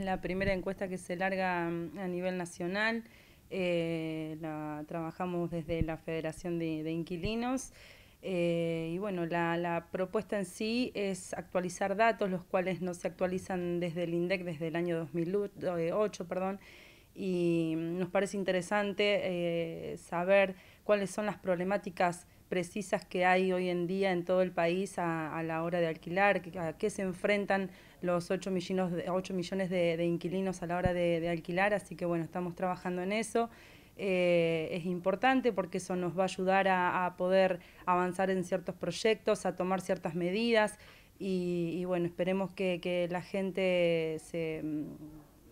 la primera encuesta que se larga mm, a nivel nacional. Eh, la, trabajamos desde la Federación de, Inquilinos. Eh, y bueno, la, propuesta en sí es actualizar datos, los cuales no se actualizan desde el INDEC desde el año 2008, eh, perdón, y mm, nos parece interesante saber cuáles son las problemáticas precisas que hay hoy en día en todo el país a, la hora de alquilar, a qué se enfrentan los 8 millones, de, millones de, inquilinos a la hora de, alquilar, así que bueno, estamos trabajando en eso. Eh, es importante porque eso nos va a ayudar a, poder avanzar en ciertos proyectos, a tomar ciertas medidas y, bueno, esperemos que la gente se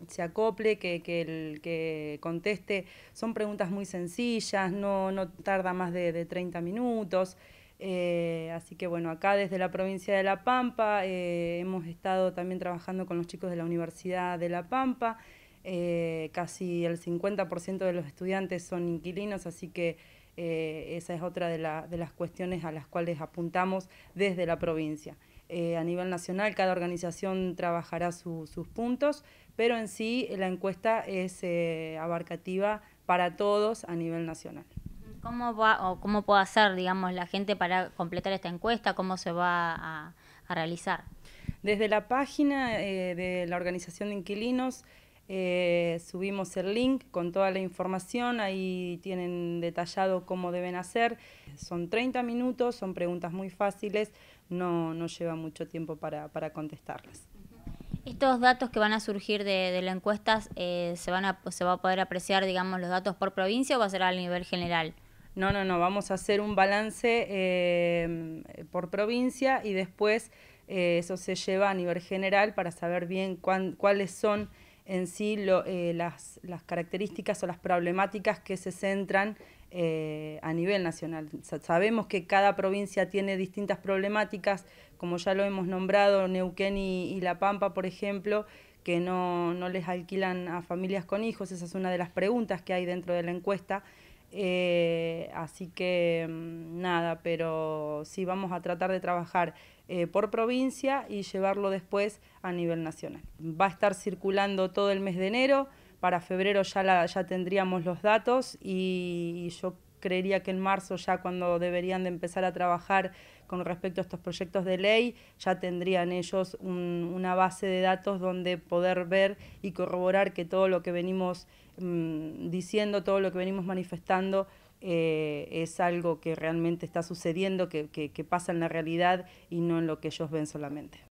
se acople, que, que, el, que conteste. Son preguntas muy sencillas, no, no tarda más de, 30 minutos. Eh, así que bueno, acá desde la provincia de La Pampa eh, hemos estado también trabajando con los chicos de la Universidad de La Pampa. Eh, casi el 50% de los estudiantes son inquilinos, así que esa es otra de, de las cuestiones a las cuales apuntamos desde la provincia. Eh, a nivel nacional, cada organización trabajará sus puntos, pero en sí eh, la encuesta es eh, abarcativa para todos a nivel nacional. ¿Cómo, va, o ¿Cómo puede hacer, digamos, la gente para completar esta encuesta? ¿Cómo se va a, realizar? Desde la página de la Organización de Inquilinos eh, subimos el link con toda la información, ahí tienen detallado cómo deben hacer. Son 30 minutos, son preguntas muy fáciles, no, no lleva mucho tiempo para, contestarlas. Estos datos que van a surgir de, la encuesta, eh, ¿se, van a, ¿se va a poder apreciar, digamos, los datos por provincia o va a ser a nivel general? No, no, no, vamos a hacer un balance eh, por provincia y después eso se lleva a nivel general para saber bien cuáles son en sí eh, las, características o las problemáticas que se centran eh, a nivel nacional. Sabemos que cada provincia tiene distintas problemáticas, como ya lo hemos nombrado, Neuquén y, La Pampa, por ejemplo, que no les alquilan a familias con hijos, esa es una de las preguntas que hay dentro de la encuesta. Eh, así que mm, nada, pero sí vamos a tratar de trabajar eh, por provincia y llevarlo después a nivel nacional. Va a estar circulando todo el mes de enero. Para febrero ya, ya tendríamos los datos y yo creería que en marzo ya cuando deberían de empezar a trabajar con respecto a estos proyectos de ley, ya tendrían ellos una base de datos donde poder ver y corroborar que todo lo que venimos mm, diciendo, todo lo que venimos manifestando, eh, es algo que realmente está sucediendo, que, que pasa en la realidad y no en lo que ellos ven solamente.